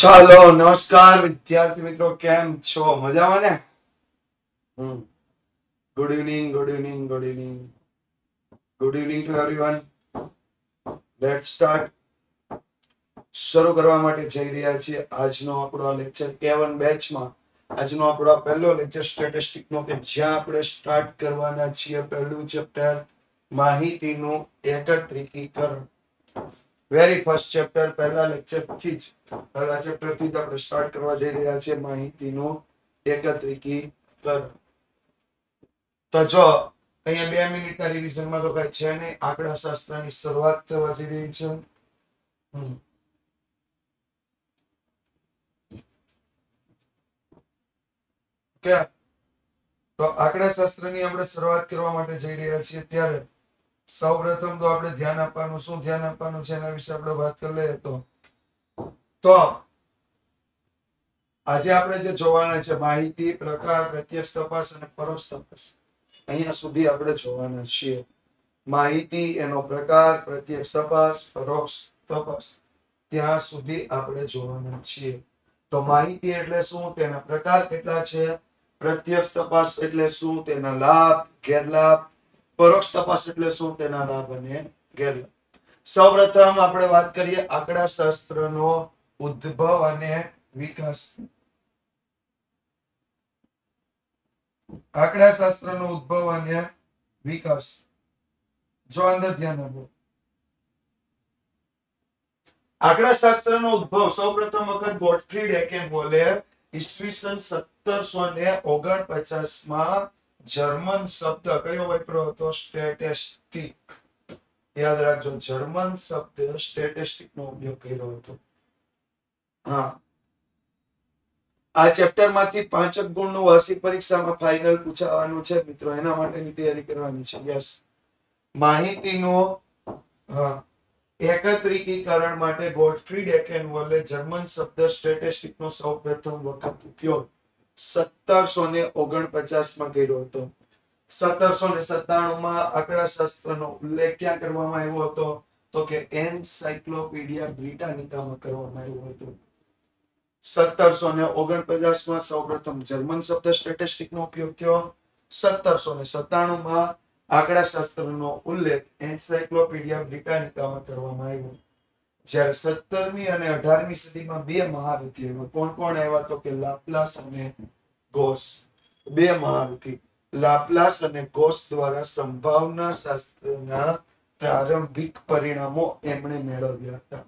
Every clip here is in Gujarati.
ચાલો નમસ્કાર વિદ્યાર્થી મિત્રો કેમ છો મજામાં ને good evening good evening good evening good evening to everyone let start શરૂ કરવા માટે જઈ રહ્યા છીએ આજનો આપણો લેક્ચર કે વન બેચમાં આજનો આપણો પહેલો લેક્ચર સ્ટેટિસ્ટિક નો કે જ્યાં આપણે સ્ટાર્ટ કરવાના છીએ પહેલું ચેપ્ટર માહિતીનું એકત્રિકીકરણ વેરી ફર્સ્ટ ચેપ્ટર પહેલા લેક્ચર થી જ પહેલા ચેપ્ટર થી આપણે સ્ટાર્ટ કરવા જઈ રહ્યા છીએ માહિતીનું એકત્રીકીકરણ તો જો અહીંયા બે મિનિટના રિવિઝનમાં તો કઈ છે નહીં આંકડા શાસ્ત્રની શરૂઆત થવા જઈ રહી છે તો આંકડા શાસ્ત્રની આપણે શરૂઆત કરવા માટે જઈ રહ્યા છીએ ત્યારે સૌ પ્રથમ તો આપણે ધ્યાન આપવાનું શું ધ્યાન આપવાનું છે એના વિશે આપણે વાત કરી લઈએ તો તો આજે આપણે જે જોવાના છે માહિતી પ્રકાર પ્રત્યક્ષ તપાસ અને પરોક્ષ તપાસ અહીંયા સુધી આપણે જોવાના છીએ માહિતી એનો પ્રકાર પ્રત્યક્ષ તપાસ પરોક્ષ તપાસ ત્યાં સુધી આપણે જોવાના છીએ તો માહિતી એટલે શું તેના પ્રકાર કેટલા છે પ્રત્યક્ષ તપાસ એટલે શું તેના લાભ ગેરલાભ પરોક્ષ તપાસ એટલે શું તેના લાભ અને ગેરલાભ સૌ પ્રથમ આપણે વાત કરીએ આંકડા શાસ્ત્ર નો ઉદ્ભવ અને વિકાસ આંકડા શાસ્ત્રનો ઉદ્ભવ અને વિકાસ જો અંદર ધ્યાન આપો આંકડા શાસ્ત્રનો ઉદ્ભવ સૌપ્રથમ વખત ગોટફ્રીડ એકેમોલે ઈસવીસન સત્તરસો ને ઓગણપચાસ માં જર્મન શબ્દ કયો વાપર્યો હતો સ્ટેટિસ્ટિક યાદ રાખજો જર્મન શબ્દ સ્ટેટેસ્ટિક નો ઉપયોગ કર્યો હતો હા આ ચેપ્ટરમાંથી પાંચક ગુણનું વાર્ષિક પરીક્ષામાં ફાઇનલ પૂછાવાનું છે મિત્રો એના માટેની તૈયારી કરવાની છે યસ માહિતીનો હા માટે ગોડફ્રી ડેકેનવોલે જર્મન શબ્દ સ્ટેટિસ્ટિકનો સૌપ્રથમ વખત ઉપયોગ સત્તરસો ને ઓગણપચાસ માં કર્યો હતો સત્તરસો ને સત્તાણું માં સત્તાણુંમાં નો ઉલ્લેખ ક્યાં કરવામાં આવ્યો હતો તો કે એન્સાઇક્લોપીડિયા બ્રિટાનિકામાં કરવામાં આવ્યો હતો સત્તરસો ને ઓગણપચાસમાં સૌપ્રથમ જર્મન શબ્દ સ્ટેટિસ્ટિકનો ઉપયોગ થયો સત્તરસો ને સત્તાણુંમાં આંકડા શાસ્ત્રનો ઉલ્લેખ એન્સાઇક્લોપીડિયા બ્રિટાનિકામાં કરવામાં આવ્યો જ્યારે સત્તરમી અને અઢારમી સદીમાં બે મહારથી આવ્યા કોણ કોણ આવ્યા તો કે લાપ્લાસ અને ગોસ બે મહારથી લાપ્લાસ અને ગોસ દ્વારા સંભાવના શાસ્ત્રના પ્રારંભિક પરિણામો એમણે મેળવ્યા હતા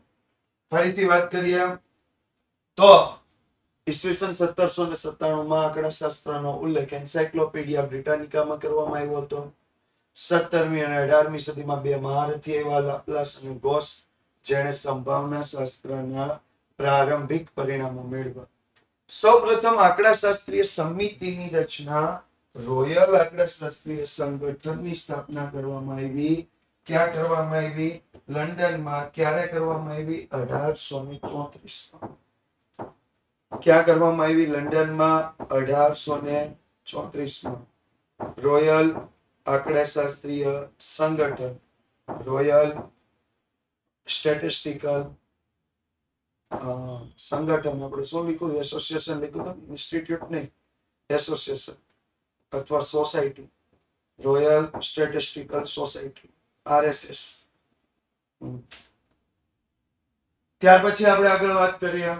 ફરીથી વાત કરીએ તો ઈસવીસન સત્તરસો ને સત્તાણુંમાં આંકડાશાસ્ત્રનો ઉલ્લેખ એન્સાયક્લોપીડિયા બ્રિટાનિકામાં કરવામાં આવ્યો હતો સત્તરમી અને અઢારમી સદીમાં બે મહારથી એવા લાપ્લાસ અને ગોસ જેણે સંભાવના શાસ્ત્રના પ્રારંભિક પરિણામો મેળવ્યા સૌપ્રથમ આંકડા શાસ્ત્રીય સમિતિની રચના રોયલ આંકડા શાસ્ત્રીય સંગઠનની સ્થાપના કરવામાં આવી ક્યાં કરવામાં આવી લંડનમાં ક્યારે કરવામાં આવી અઢારસો ને ચોત્રીસમાં ક્યાં કરવામાં આવી લંડનમાં અઢારસો ને ચોત્રીસમાં રોયલ આંકડાશાસ્ત્રીય સંગઠન રોયલ સ્ટેટિસ્ટિકલ સંગઠન આપણે શું લીધું એસોસિએશન લીધું હતું ઇન્સ્ટિટ્યૂટ નહીં એસોસિએશન અથવા society royal statistical society RSS ત્યાર પછી આપણે આગળ વાત કરીએ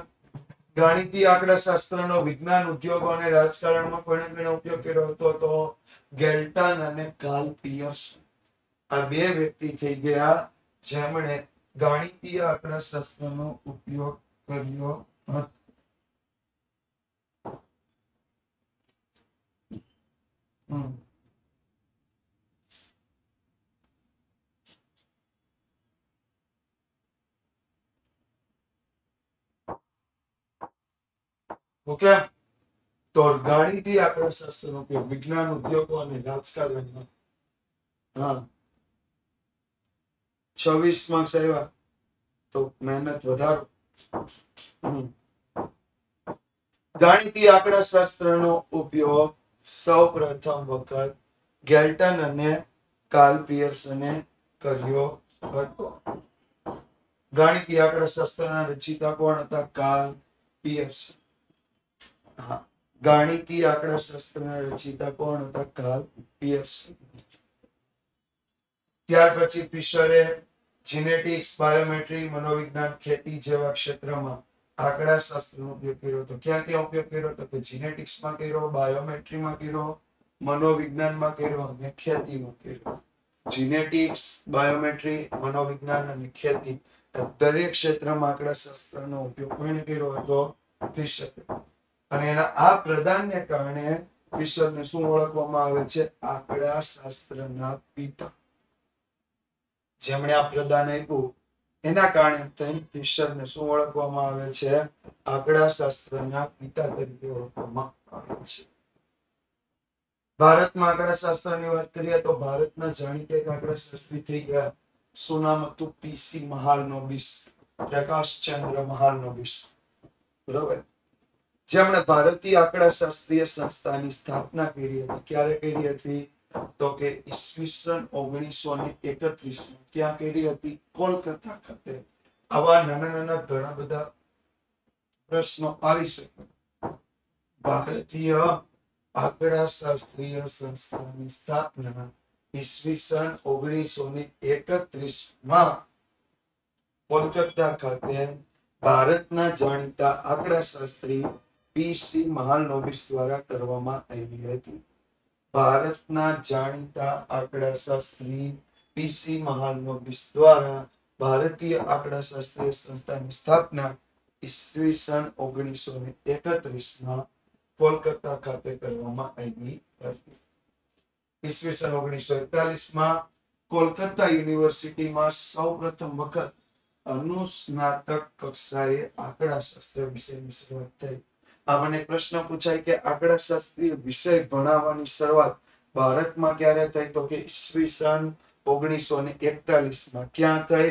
ગાણિતીય આંકડાશાસ્ત્રનો વિજ્ઞાન ઉદ્યોગો અને રાજકારણમાં કોઈને કોઈને ઉપયોગ કર્યો હતો તો ગેલ્ટન અને કાર્લ પિયર્સન આ બે વ્યક્તિ થઈ ગયા જેમણે ગાણિતીય નો ઉપયોગ કર્યો હતો હમ ઓકે તો ગાણીથી આપણા શાસ્ત્રનો ઉપયોગ વિજ્ઞાન ઉદ્યોગો અને રાજકારણમાં હા છવ્વીસ માર્ક્સ આવ્યા તો મહેનત વધારો ગાણિતી આંકડા શાસ્ત્રનો ઉપયોગ સૌ પ્રથમ વખત ગેલ્ટન અને કાર્લ પિયર્સને કર્યો હતો ગાણિતી આંકડા શાસ્ત્રના રચિતા કોણ હતા કાર્લ પિયર્સન હા ગાણિતી આંકડા શાસ્ત્રના રચિતા કોણ હતા કાર્લ પિયર્સ ત્યાર પછી ફિશરે જીનેટિક્સ બાયોમેટ્રી મનોવિજ્ઞાન ખેતી જેવા ક્ષેત્રમાં આંકડા શાસ્ત્રનો ઉપયોગ કર્યો હતો ક્યાં ક્યાં ઉપયોગ કર્યો હતો કે જીનેટિક્સમાં કર્યો બાયોમેટ્રીમાં કર્યો મનોવિજ્ઞાનમાં કર્યો અને ખેતી ખેતીમાં કર્યો જીનેટિક્સ બાયોમેટ્રી મનોવિજ્ઞાન અને ખેતી દરેક ક્ષેત્રમાં આંકડા નો ઉપયોગ કોણે કર્યો હતો ફિશરે અને એના આ પ્રદાનને કારણે ઈશ્વરને શું ઓળખવામાં આવે છે આંકડા શાસ્ત્રના પિતા જેમણે આ પ્રદાન આપ્યું એના કારણે ઈશ્વરને શું ઓળખવામાં આવે છે આંકડા શાસ્ત્રના પિતા તરીકે ઓળખવામાં આવે છે ભારતમાં આંકડા શાસ્ત્રની વાત કરીએ તો ભારતના જાણીતા એક આંકડા શાસ્ત્રી થઈ ગયા શું નામ હતું પીસી મહાલ નોબિસ પ્રકાશ ચંદ્ર મહાલ નોબિસ બરોબર જેમણે ભારતીય આંકડા શાસ્ત્રીય સંસ્થાની સ્થાપના કરી હતી ક્યારે કરી હતી તો કે ઈસવીસન ઓગણીસો ને એકત્રીસ ક્યાં કરી હતી કોલકાતા ખાતે આવા નાના નાના ઘણા બધા પ્રશ્નો આવી શકે ભારતીય આંકડા શાસ્ત્રીય સંસ્થાની સ્થાપના ઈસવીસન ઓગણીસો ને એકત્રીસ માં કોલકાતા ખાતે ભારતના જાણીતા આંકડા શાસ્ત્રી પીસી મહાલનોબિસ દ્વારા કરવામાં આવી હતી ભારતના જાણીતા આંકડાશાસ્ત્રી પીસી મહાલનોબિસ દ્વારા ભારતીય આંકડાશાસ્ત્રીય સંસ્થાની સ્થાપના ઈસવીસન ઓગણીસો ને એકત્રીસમાં કોલકાતા ખાતે કરવામાં આવી હતી ઈસવીસન ઓગણીસો એકતાલીસમાં કોલકાતા યુનિવર્સિટીમાં સૌપ્રથમ વખત અનુસ્નાતક કક્ષાએ આંકડાશાસ્ત્ર વિષયની શરૂઆત થઈ આપણને પ્રશ્ન પૂછાય કે આંકડાશાસ્ત્રીય વિષય ભણાવવાની શરૂઆત ભારતમાં ક્યારે થઈ તો કે ઈસવીસન ઓગણીસો ને એકતાલીસ માં ક્યાં થઈ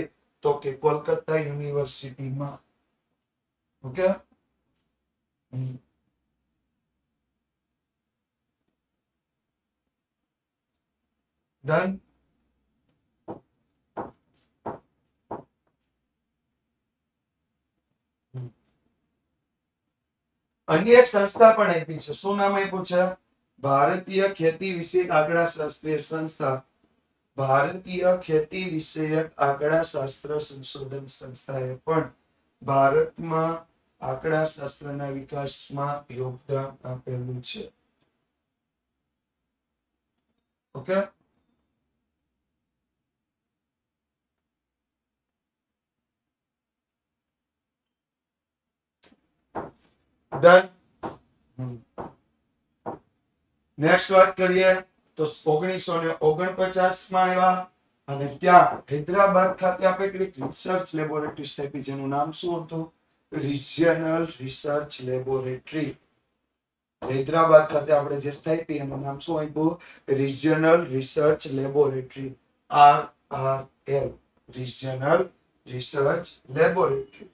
તો કે કોલકાતા યુનિવર્સિટીમાં ઓકે ડન અન્ય એક સંસ્થા પણ આપી છે શું નામ આપ્યું છે ભારતીય ખેતી વિષયક આંકડા શાસ્ત્રીય સંસ્થા ભારતીય ખેતી વિષયક આંકડા શાસ્ત્ર સંશોધન સંસ્થાએ પણ ભારતમાં આંકડા શાસ્ત્રના વિકાસમાં યોગદાન આપેલું છે ઓકે ડન નેક્સ્ટ વાત કરીએ તો ઓગણીસો ને ઓગણપચાસ માં આવ્યા અને ત્યાં હૈદરાબાદ ખાતે આપણે કેટલીક રિસર્ચ લેબોરેટરી સ્થાપી જેનું નામ શું હતું રિજિયનલ રિસર્ચ લેબોરેટરી હૈદરાબાદ ખાતે આપણે જે સ્થાપી એનું નામ શું આપ્યું regional research laboratory R R L regional research laboratory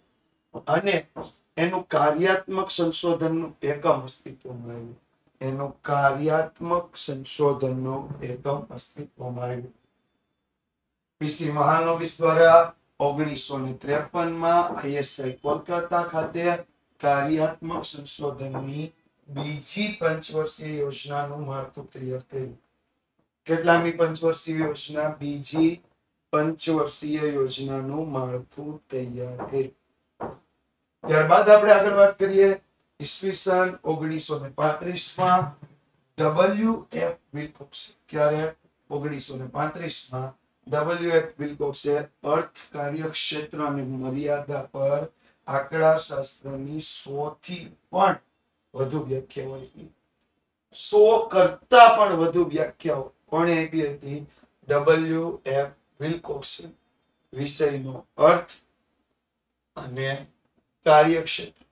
અને એનું કાર્યાત્મક સંશોધનનું એકમ અસ્તિત્વમાં આવ્યું એનું કાર્યાત્મક સંશોધનનું એકમ અસ્તિત્વમાં આવ્યું પીસી મહાનોવિસ દ્વારા ઓગણીસો ને ત્રેપનમાં આઈએસઆઈ કોલકાતા ખાતે કાર્યાત્મક સંશોધનની બીજી પંચવર્ષીય યોજનાનું માળખું તૈયાર કર્યું કેટલામી પંચવર્ષીય યોજના બીજી પંચવર્ષીય યોજનાનું માળખું તૈયાર કર્યું ત્યારબાદ આપણે આગળ વાત કરીએ ઈસવીસન ઓગણીસો ને પાંત્રીસમાં ડબલ્યુ એફ વિલકોક્સ ક્યારે ઓગણીસો ને પાંત્રીસમાં ડબલ્યુ એફ વિલકોક્સે અર્થ કાર્યક્ષેત્ર અને મર્યાદા પર આંકડા શાસ્ત્રની સો થી પણ વધુ વ્યાખ્યાઓ આપી સો કરતા પણ વધુ વ્યાખ્યાઓ કોણે આપી હતી ડબલ્યુ એફ વિલકોક્સ વિષયનો અર્થ અને કાર્યક્ષેત્ર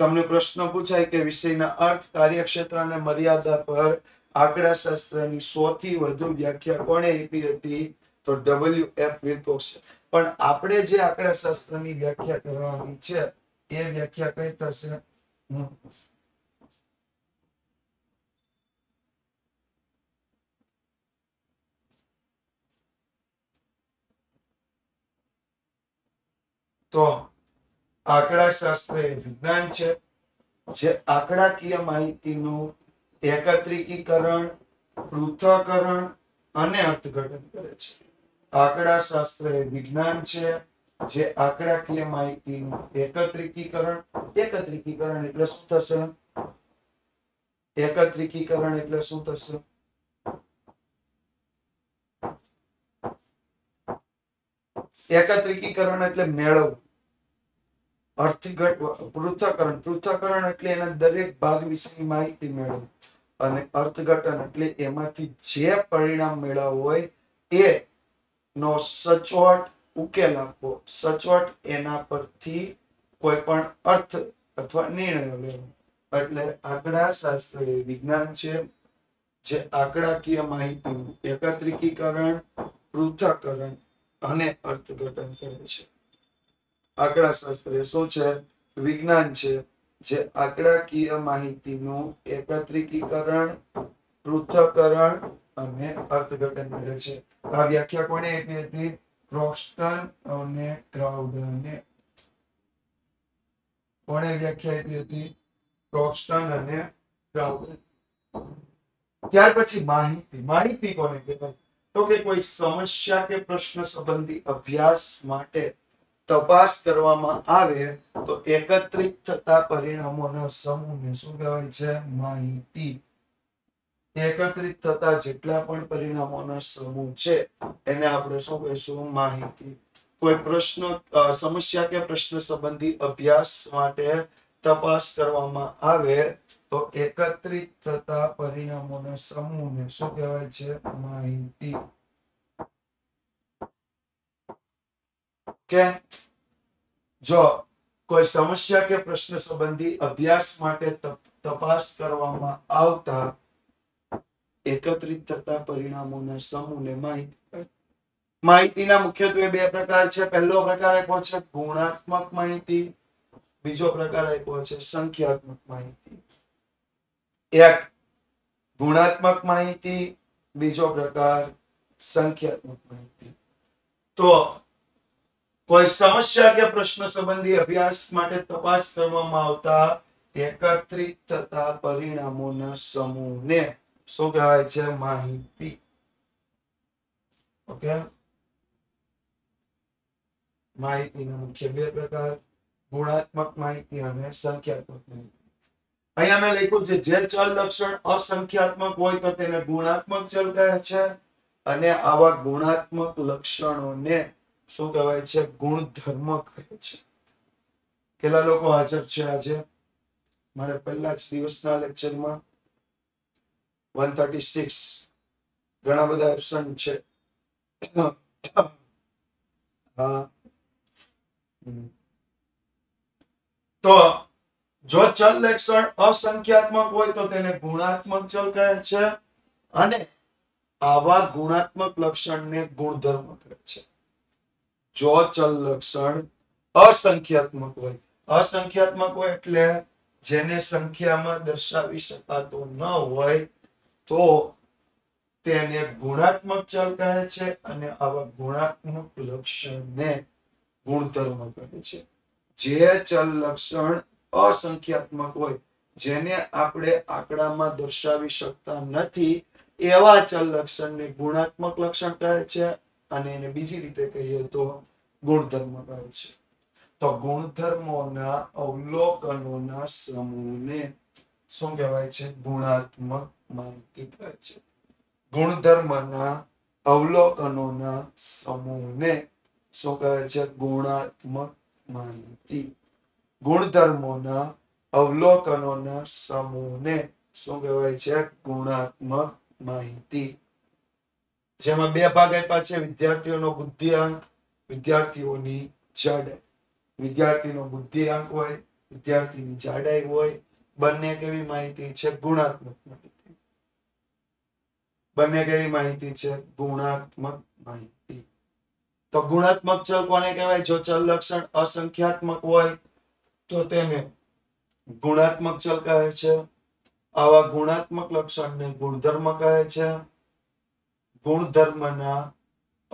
તમને પ્રશ્ન પૂછાય કે વિષયના અર્થ કાર્યક્ષેત્ર અને મર્યાદા પર આંકડાશાસ્ત્રની સોથી વધુ વ્યાખ્યા કોણે આપી હતી તો ડબલ્યુ એફ વિલ્કોક્સ પણ આપણે જે આંકડાશાસ્ત્રની વ્યાખ્યા કરવાની છે એ વ્યાખ્યા કઈ થશે તો આંકડા શાસ્ત્ર એ વિજ્ઞાન છે જે આંકડાકીય માહિતીનું એકત્રીકીકરણ પૃથ્થકરણ અને અર્થઘટન કરે છે આંકડા શાસ્ત્ર એ વિજ્ઞાન છે જે આંકડાકીય માહિતીનું એકત્રીકીકરણ એકત્રીકીકરણ એટલે શું થશે એકત્રીકીકરણ એટલે શું થશે એકત્રીકીકરણ એટલે મેળવવું અર્થઘટ પૃથ્થકરણ પૃથ્થકરણ એટલે એના દરેક ભાગ વિશેની માહિતી મેળવવી અને અર્થઘટન એટલે એમાંથી જે પરિણામ મેળવવું હોય એ નો સચોટ ઉકેલ આપવો સચોટ એના પરથી કોઈ પણ અર્થ અથવા નિર્ણયો લેવો એટલે આંકડા શાસ્ત્ર એ વિજ્ઞાન છે જે આંકડાકીય માહિતીનું એકત્રિકીકરણ પૃથ્થકરણ અને અર્થઘટન કરે છે આંકડા શાસ્ત્ર શું છે વિજ્ઞાન છે જે આંકડાકીય માહિતીનું એકત્રીકરણ પૃથ્થકરણ અને અર્થઘટન કરે છે આ વ્યાખ્યા કોને આપી હતી ક્રોક્સ્ટન અને ક્રાઉડને કોણે વ્યાખ્યા આપી હતી ક્રોક્સ્ટન અને ક્રાઉડન ત્યાર પછી માહિતી માહિતી કોને કહેવાય તો કે કોઈ સમસ્યા કે પ્રશ્ન સંબંધી અભ્યાસ માટે તપાસ કરવામાં આવે તો એકત્રિત થતા પરિણામોના સમૂહને શું કહેવાય છે માહિતી એકત્રિત થતા જેટલા પણ પરિણામોના સમૂહ છે એને આપણે શું કહીશું માહિતી કોઈ પ્રશ્ન સમસ્યા કે પ્રશ્ન સંબંધી અભ્યાસ માટે તપાસ કરવામાં આવે તો એકત્રિત થતા પરિણામોના સમૂહને શું કહેવાય છે માહિતી કે જો કોઈ સમસ્યા કે પ્રશ્ન સંબંધી અભ્યાસ માટે તપાસ કરવામાં આવતા એકત્રિત થતા પરિણામોના સમૂહને માહિતી માહિતીના મુખ્યત્વે બે પ્રકાર છે પહેલો પ્રકાર આપ્યો છે ગુણાત્મક માહિતી બીજો પ્રકાર આપ્યો છે સંખ્યાત્મક માહિતી એક ગુણાત્મક માહિતી બીજો પ્રકાર સંખ્યાત્મક માહિતી તો કોઈ સમસ્યા કે પ્રશ્ન સંબંધી અભ્યાસ માટે તપાસ કરવામાં આવતા એકત્રિત થતા પરિણામોના સમૂહને શું કહેવાય છે માહિતી ઓકે માહિતીના મુખ્ય બે પ્રકાર ગુણાત્મક માહિતી અને સંખ્યાત્મક માહિતી અહીંયા મેં લખ્યું છે જે ચલ લક્ષણ અસંખ્યાત્મક હોય તો તેને ગુણાત્મક ચલ કહે છે અને આવા ગુણાત્મક લક્ષણોને શું કહેવાય છે ગુણધર્મ કહે છે કેટલા લોકો હાજર છે આજે મારે પહેલા જ દિવસના લેક્ચરમાં વન થર્ટી સિક્સ ઘણા બધા એબસન્ટ છે તો જો ચલ લક્ષણ અસંખ્યાત્મક હોય તો તેને ગુણાત્મક ચલ કહે છે અને આવા ગુણાત્મક લક્ષણને ગુણધર્મ કહે છે જો ચલ લક્ષણ અસંખ્યાત્મક હોય અસંખ્યાત્મક હોય એટલે જેને સંખ્યામાં દર્શાવી શકાતો ન હોય તો તેને ગુણાત્મક ચલ કહે છે અને આવા ગુણાત્મક લક્ષણને ગુણધર્મ કહે છે જે ચલ લક્ષણ અસંખ્યાત્મક હોય જેને આપણે આંકડામાં દર્શાવી શકતા નથી એવા ચલ લક્ષણને ગુણાત્મક લક્ષણ કહે છે અને એને બીજી રીતે કહીએ તો ગુણધર્મ કહે છે તો ગુણધર્મોના અવલોકનોના સમૂહને શું કહેવાય છે ગુણાત્મક માહિતી કહે છે ગુણધર્મના અવલોકનોના સમૂહને શું કહે છે ગુણાત્મક માહિતી ગુણધર્મોના અવલોકનોના સમૂહને શું કહેવાય છે ગુણાત્મક માહિતી જેમાં બે ભાગ આપ્યા છે વિદ્યાર્થીઓનો બુદ્ધિઆંક વિદ્યાર્થીઓની જાડાઈ વિદ્યાર્થીનો બુદ્ધિઆંક હોય વિદ્યાર્થીની જાડાઈ હોય બંને કેવી માહિતી છે ગુણાત્મક માહિતી બંને કેવી માહિતી છે ગુણાત્મક માહિતી તો ગુણાત્મક ચલ કોને કહેવાય જો ચલ લક્ષણ અસંખ્યાત્મક હોય તો તેને ગુણાત્મક ચલ કહે છે આવા ગુણાત્મક લક્ષણને ગુણધર્મ કહે છે ગુણધર્મના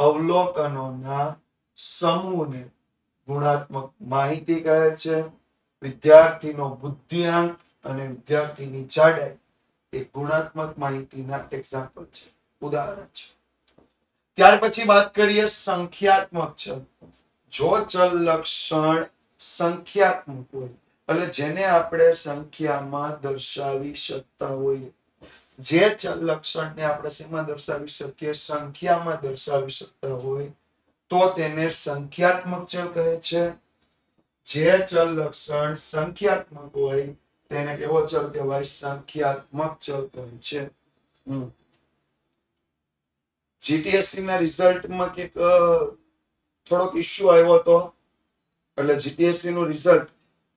અવલોકનોના સમૂહને ગુણાત્મક માહિતી કહે છે વિદ્યાર્થીનો બુદ્ધિઆંક અને વિદ્યાર્થીની જાડાઈ એ ગુણાત્મક માહિતીના એક્ઝામ્પલ છે ઉદાહરણ છે ત્યાર પછી વાત કરીએ સંખ્યાત્મક ચલ જો ચલ લક્ષણ સંખ્યાત્મક હોય એટલે જેને આપણે સંખ્યામાં દર્શાવી શકતા હોઈએ જે ચલ લક્ષણને આપણે શેમાં દર્શાવી શકીએ સંખ્યામાં દર્શાવી શકતા હોય તો તેને સંખ્યાત્મક ચલ કહે છે જે ચલ લક્ષણ સંખ્યાત્મક હોય તેને કેવો ચલ કહેવાય સંખ્યાત્મક ચલ કહે છે જીટીએસસી ના રિઝલ્ટમાં કે થોડોક ઇશ્યુ આવ્યો હતો એટલે જીટીએસસી નું રિઝલ્ટ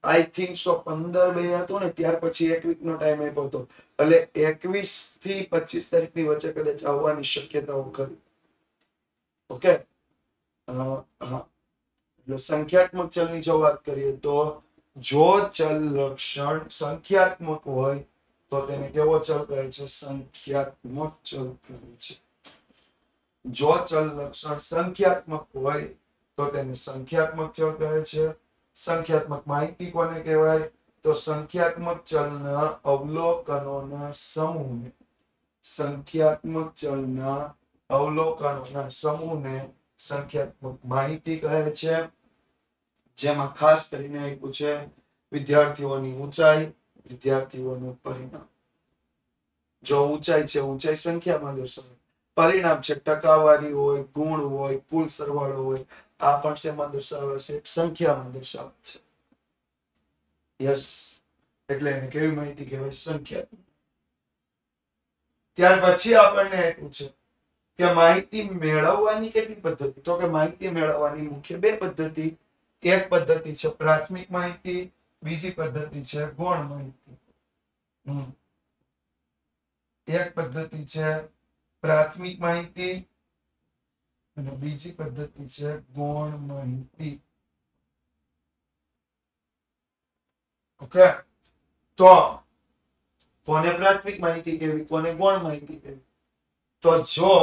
આઈ થિંક સો પંદર બે હતો ને ત્યાર પછી એક વીક નો ટાઈમ આપ્યો હતો એટલે એકવીસ થી પચીસ તારીખની વચ્ચે કદાચ આવવાની શક્યતાઓ ખરી ઓકે હા એટલે સંખ્યાત્મક ચલની જો વાત કરીએ તો જો ચલ લક્ષણ સંખ્યાત્મક હોય તો તેને કેવો ચલ કહે છે સંખ્યાત્મક ચલ કહે છે જો ચલ લક્ષણ સંખ્યાત્મક હોય તો તેને સંખ્યાત્મક ચલ કહે છે સંખ્યાત્મક માહિતી કોને કહેવાય તો સંખ્યાત્મક ચલના અવલોકનોના સમૂહને સંખ્યાત્મક ચલના અવલોકનોના સમૂહને સંખ્યાત્મક માહિતી કહે છે જેમાં ખાસ કરીને આપ્યું છે વિદ્યાર્થીઓની ઊંચાઈ વિદ્યાર્થીઓનું પરિણામ જો ઊંચાઈ છે ઊંચાઈ સંખ્યામાં દર્શાવે પરિણામ છે ટકાવારી હોય ગુણ હોય કુલ સરવાળો હોય આ પણ શેમાં દર્શાવે છે સંખ્યામાં દર્શાવે છે યસ એટલે એને કેવી માહિતી કહેવાય સંખ્યા ત્યાર પછી આપણને એટલું કે માહિતી મેળવવાની કેટલી પદ્ધતિ તો કે માહિતી મેળવવાની મુખ્ય બે પદ્ધતિ એક પદ્ધતિ છે પ્રાથમિક માહિતી બીજી પદ્ધતિ છે ગૌણ માહિતી એક પદ્ધતિ છે પ્રાથમિક માહિતી અને બીજી પદ્ધતિ છે ગૌણ માહિતી ઓકે તો કોને પ્રાથમિક માહિતી કહેવી કોને ગૌણ માહિતી કહેવી તો જો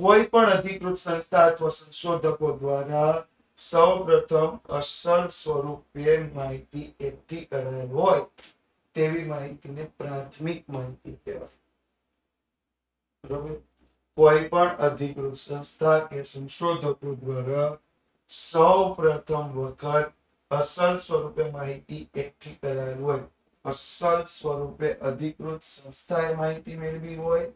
કોઈ પણ અધિકૃત સંસ્થા અથવા સંશોધકો દ્વારા સૌપ્રથમ અસલ સ્વરૂપે માહિતી એકઠી કરાયેલ હોય તેવી માહિતીને પ્રાથમિક માહિતી કહેવાય બરોબર કોઈ પણ અધિકૃત સંસ્થા કે સંશોધકો દ્વારા સૌ પ્રથમ વખત અસલ સ્વરૂપે માહિતી એકઠી કરાયેલ હોય અસલ સ્વરૂપે અધિકૃત સંસ્થાએ માહિતી મેળવી હોય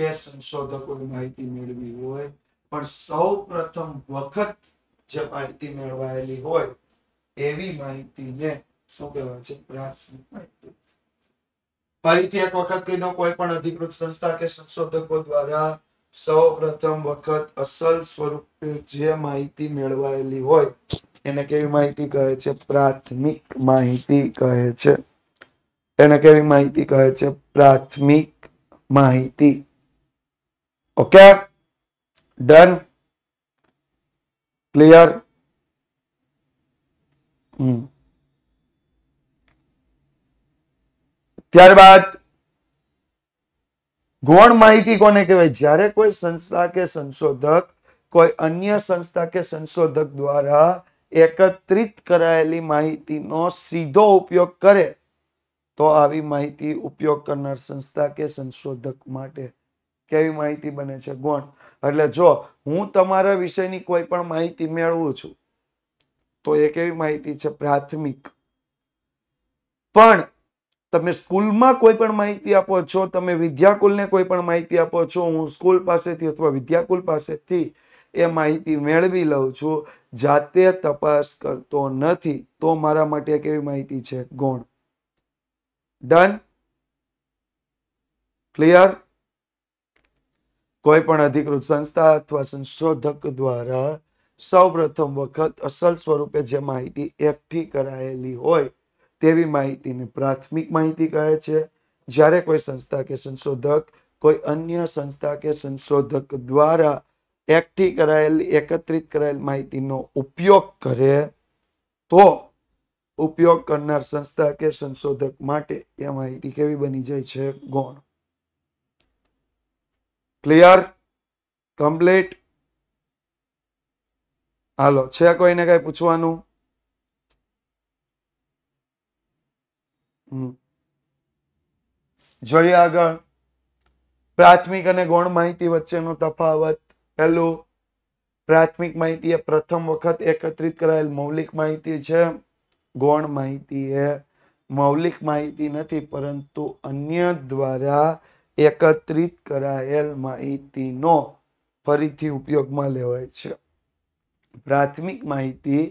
કે સંશોધકોએ માહિતી મેળવી હોય પણ સૌ પ્રથમ વખત જે માહિતી મેળવાયેલી હોય એવી માહિતીને શું કહેવાય છે પ્રાથમિક માહિતી ફરીથી એક વખત કહી દઉં કોઈ પણ અધિકૃત સંસ્થા કે સંશોધકો દ્વારા સૌ પ્રથમ વખત અસલ સ્વરૂપે જે માહિતી મેળવાયેલી હોય એને કેવી માહિતી કહે છે પ્રાથમિક માહિતી કહે છે એને કેવી માહિતી કહે છે પ્રાથમિક માહિતી ઓકે ડન ક્લિયર હમ ત્યારબાદ ગૌણ માહિતી કોને કહેવાય જ્યારે કોઈ સંસ્થા કે સંશોધક કોઈ અન્ય સંસ્થા કે સંશોધક દ્વારા એકત્રિત કરાયેલી માહિતીનો સીધો ઉપયોગ કરે તો આવી માહિતી ઉપયોગ કરનાર સંસ્થા કે સંશોધક માટે કેવી માહિતી બને છે ગૌણ એટલે જો હું તમારા વિષયની કોઈ પણ માહિતી મેળવું છું તો એ કેવી માહિતી છે પ્રાથમિક પણ તમે સ્કૂલમાં કોઈ પણ માહિતી આપો છો તમે વિદ્યાકુલને કોઈ પણ માહિતી આપો છો હું સ્કૂલ પાસેથી અથવા વિદ્યાકુલ પાસેથી એ માહિતી મેળવી લઉં છું જાતે તપાસ કરતો નથી તો મારા માટે કેવી માહિતી છે ગૌણ ડન ક્લિયર કોઈ પણ અધિકૃત સંસ્થા અથવા સંશોધક દ્વારા સૌ પ્રથમ વખત અસલ સ્વરૂપે જે માહિતી એકઠી કરાયેલી હોય તેવી માહિતીને પ્રાથમિક માહિતી કહે છે જ્યારે કોઈ સંસ્થા કે સંશોધક કોઈ અન્ય સંસ્થા કે સંશોધક દ્વારા એકઠી કરાયેલી એકત્રિત કરાયેલ માહિતીનો ઉપયોગ કરે તો ઉપયોગ કરનાર સંસ્થા કે સંશોધક માટે એ માહિતી કેવી બની જાય છે ગૌણ ક્લિયર કમ્પ્લીટ હાલો છે કોઈને કઈ પૂછવાનું જોઈએ આગળ પ્રાથમિક અને ગૌણ માહિતી વચ્ચેનો તફાવત પહેલું પ્રાથમિક માહિતી એ પ્રથમ વખત એકત્રિત કરાયેલ મૌલિક માહિતી છે ગૌણ માહિતી એ મૌલિક માહિતી નથી પરંતુ અન્ય દ્વારા એકત્રિત કરાયેલ માહિતીનો ફરીથી ઉપયોગમાં લેવાય છે પ્રાથમિક માહિતી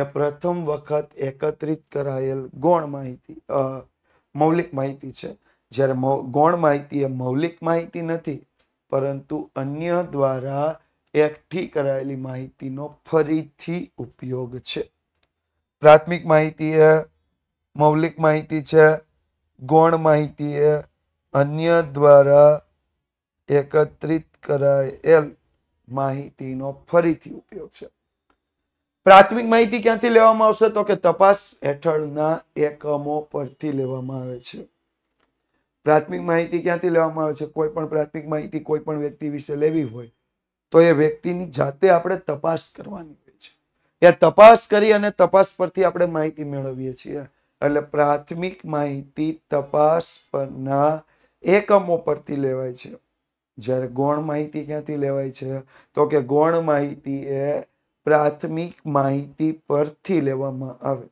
એ પ્રથમ વખત એકત્રિત કરાયેલ ગૌણ માહિતી મૌલિક માહિતી છે જ્યારે ગૌણ માહિતી એ મૌલિક માહિતી નથી પરંતુ અન્ય દ્વારા એકઠી કરાયેલી માહિતીનો ફરીથી ઉપયોગ છે પ્રાથમિક માહિતી એ મૌલિક માહિતી છે ગૌણ માહિતી એ અન્ય દ્વારા એકત્રિત કરાયેલ માહિતીનો ફરીથી ઉપયોગ છે પ્રાથમિક માહિતી ક્યાંથી લેવામાં આવશે તો કે તપાસ હેઠળના એકમો પરથી લેવામાં આવે છે પ્રાથમિક માહિતી ક્યાંથી લેવામાં આવે છે કોઈ પણ પ્રાથમિક માહિતી કોઈ પણ વ્યક્તિ વિશે લેવી હોય તો એ વ્યક્તિની જાતે આપણે તપાસ કરવાની હોય છે એ તપાસ કરી અને તપાસ પરથી આપણે માહિતી મેળવીએ છીએ એટલે પ્રાથમિક માહિતી તપાસ પરના એકમો પરથી લેવાય છે જ્યારે ગૌણ માહિતી ક્યાંથી લેવાય છે તો કે ગૌણ માહિતી એ પ્રાથમિક માહિતી પરથી લેવામાં આવે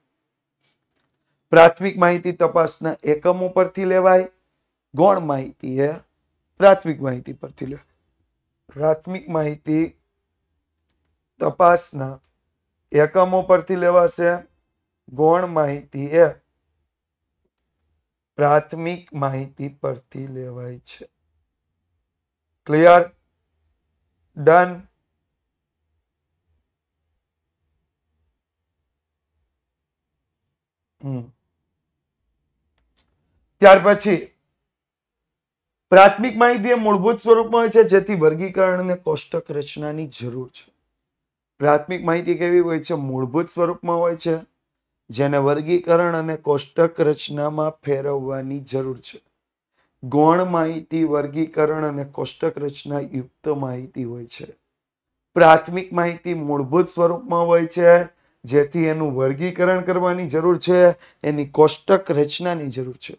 પ્રાથમિક માહિતી તપાસના એકમો પરથી લેવાય ગૌણ માહિતી એ પ્રાથમિક માહિતી પરથી લેવાય પ્રાથમિક માહિતી તપાસના એકમો પરથી લેવાશે ગૌણ માહિતી એ પ્રાથમિક માહિતી પરથી લેવાય છે ક્લિયર ડન ત્યાર પછી પ્રાથમિક માહિતી એ મૂળભૂત સ્વરૂપમાં હોય છે જેથી વર્ગીકરણ અને કોષ્ટક રચનાની જરૂર છે પ્રાથમિક માહિતી કેવી હોય છે મૂળભૂત સ્વરૂપમાં હોય છે જેને વર્ગીકરણ અને કોષ્ટક રચનામાં ફેરવવાની જરૂર છે ગૌણ માહિતી વર્ગીકરણ અને કોષ્ટક રચના યુક્ત માહિતી હોય છે પ્રાથમિક માહિતી મૂળભૂત સ્વરૂપમાં હોય છે જેથી એનું વર્ગીકરણ કરવાની જરૂર છે એની કોષ્ટક રચનાની જરૂર છે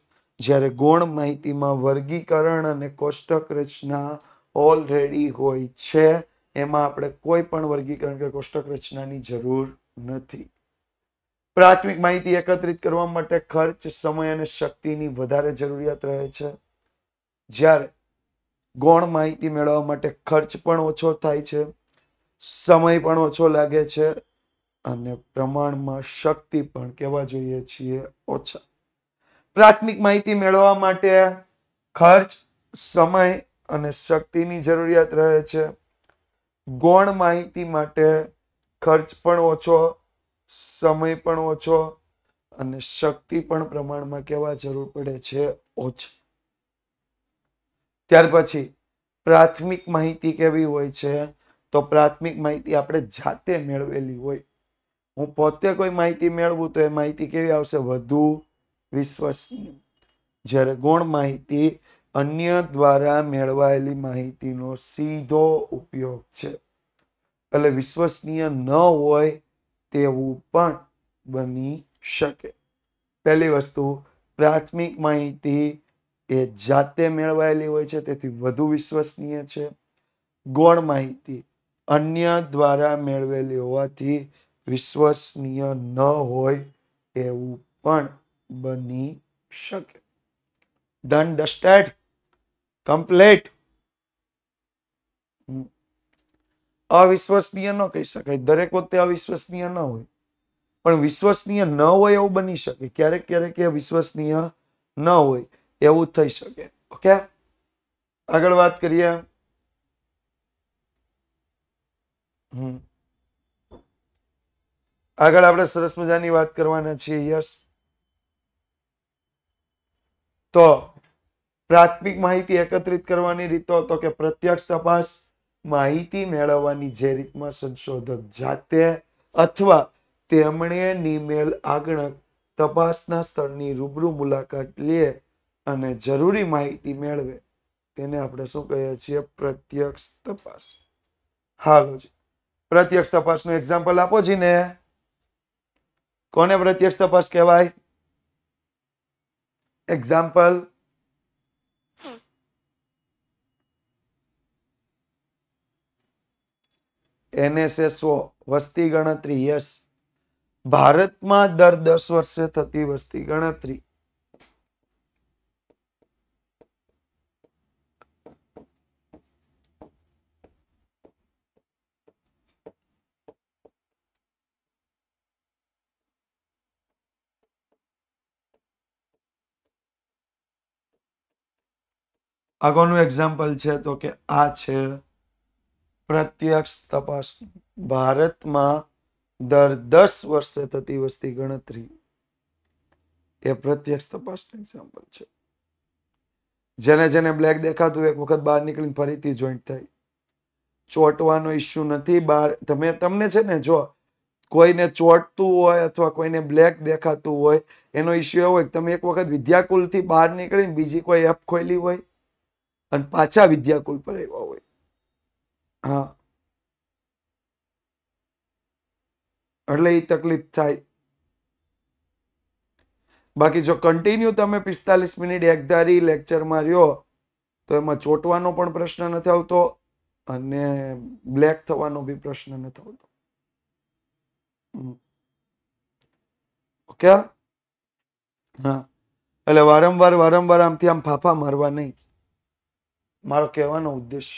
જ્યારે ગૌણ માહિતીમાં વર્ગીકરણ અને કોષ્ટક રચના ઓલરેડી હોય છે એમાં આપણે કોઈ પણ વર્ગીકરણ કે કોષ્ટક રચનાની જરૂર નથી પ્રાથમિક માહિતી એકત્રિત કરવા માટે ખર્ચ સમય અને શક્તિની વધારે જરૂરિયાત રહે છે જ્યારે ગૌણ માહિતી મેળવવા માટે ખર્ચ પણ ઓછો થાય છે સમય પણ ઓછો લાગે છે અને પ્રમાણમાં શક્તિ પણ કહેવા જોઈએ છીએ ઓછા પ્રાથમિક માહિતી મેળવવા માટે ખર્ચ સમય અને શક્તિની જરૂરિયાત રહે છે ગૌણ માહિતી માટે ખર્ચ પણ ઓછો સમય પણ ઓછો અને શક્તિ પણ પ્રમાણમાં કહેવા જરૂર પડે છે ઓછી ત્યાર પછી પ્રાથમિક માહિતી કેવી હોય છે તો પ્રાથમિક માહિતી આપણે જાતે મેળવેલી હોય હું પોતે કોઈ માહિતી મેળવું તો એ માહિતી કેવી આવશે વધુ વિશ્વસનીય જ્યારે ગુણ માહિતી અન્ય દ્વારા મેળવાયેલી માહિતીનો સીધો ઉપયોગ છે એટલે વિશ્વસનીય ન હોય તેવું પણ બની શકે પહેલી વસ્તુ પ્રાથમિક માહિતી એ જાતે મેળવાયેલી હોય છે તેથી વધુ વિશ્વસનીય છે ગોળ માહિતી અન્ય દ્વારા મેળવેલી હોવાથી વિશ્વસનીય ન હોય એવું પણ બની શકે ડન ડસ્ટેડ કમ્પ્લેટ અવિશ્વસનીય ન કહી શકાય દરેક વખતે અવિશ્વસનીય ન હોય પણ વિશ્વસનીય ન હોય એવું બની શકે ક્યારેક ક્યારેક એ વિશ્વસનીય ન હોય એવું થઈ શકે ઓકે આગળ વાત કરીએ હમ આગળ આપણે સરસ મજાની વાત કરવાના છીએ યસ તો પ્રાથમિક માહિતી એકત્રિત કરવાની રીતો તો કે પ્રત્યક્ષ તપાસ માહિતી મેળવવાની જે રીતમાં સંશોધક જાતે અથવા તેમણે નિમેલ આગણક તપાસના સ્થળની રૂબરૂ મુલાકાત લે અને જરૂરી માહિતી મેળવે તેને આપણે શું કહીએ છીએ પ્રત્યક્ષ તપાસ હાલો જી પ્રત્યક્ષ તપાસનું એક્ઝામ્પલ આપો ને કોને પ્રત્યક્ષ તપાસ કહેવાય એક્ઝામ્પલ એનએસએસઓ વસ્તી ગણતરી યસ ભારતમાં દર દસ વર્ષે થતી વસ્તી ગણતરી આગળનું એક્ઝામ્પલ છે તો કે આ છે પ્રત્યક્ષ તપાસ ભારતમાં દર દસ વર્ષે થતી વસ્તી ગણતરી એ પ્રત્યક્ષ તપાસનું એક્ઝામ્પલ છે જેને જેને બ્લેક દેખાતું એક વખત બહાર નીકળીને ફરીથી જોઈન્ટ થાય ચોંટવાનો ઇશ્યુ નથી બહાર તમે તમને છે ને જો કોઈને ચોંટતું હોય અથવા કોઈને બ્લેક દેખાતું હોય એનો ઇશ્યુ એવો હોય તમે એક વખત વિદ્યાકુલથી બહાર નીકળીને બીજી કોઈ એપ ખોલી હોય અને પાછા વિદ્યાકુલ પર આવ્યા હોય હા એટલે એ તકલીફ થાય બાકી જો કન્ટિન્યુ તમે પિસ્તાલીસ મિનિટ એકધારી લેક્ચરમાં રહ્યો તો એમાં ચોંટવાનો પણ પ્રશ્ન નથી આવતો અને બ્લેક થવાનો બી પ્રશ્ન નથી આવતો ઓકે હા એટલે વારંવાર વારંવાર આમથી આમ ફાફા મારવા નહીં મારો કહેવાનો ઉદ્દેશ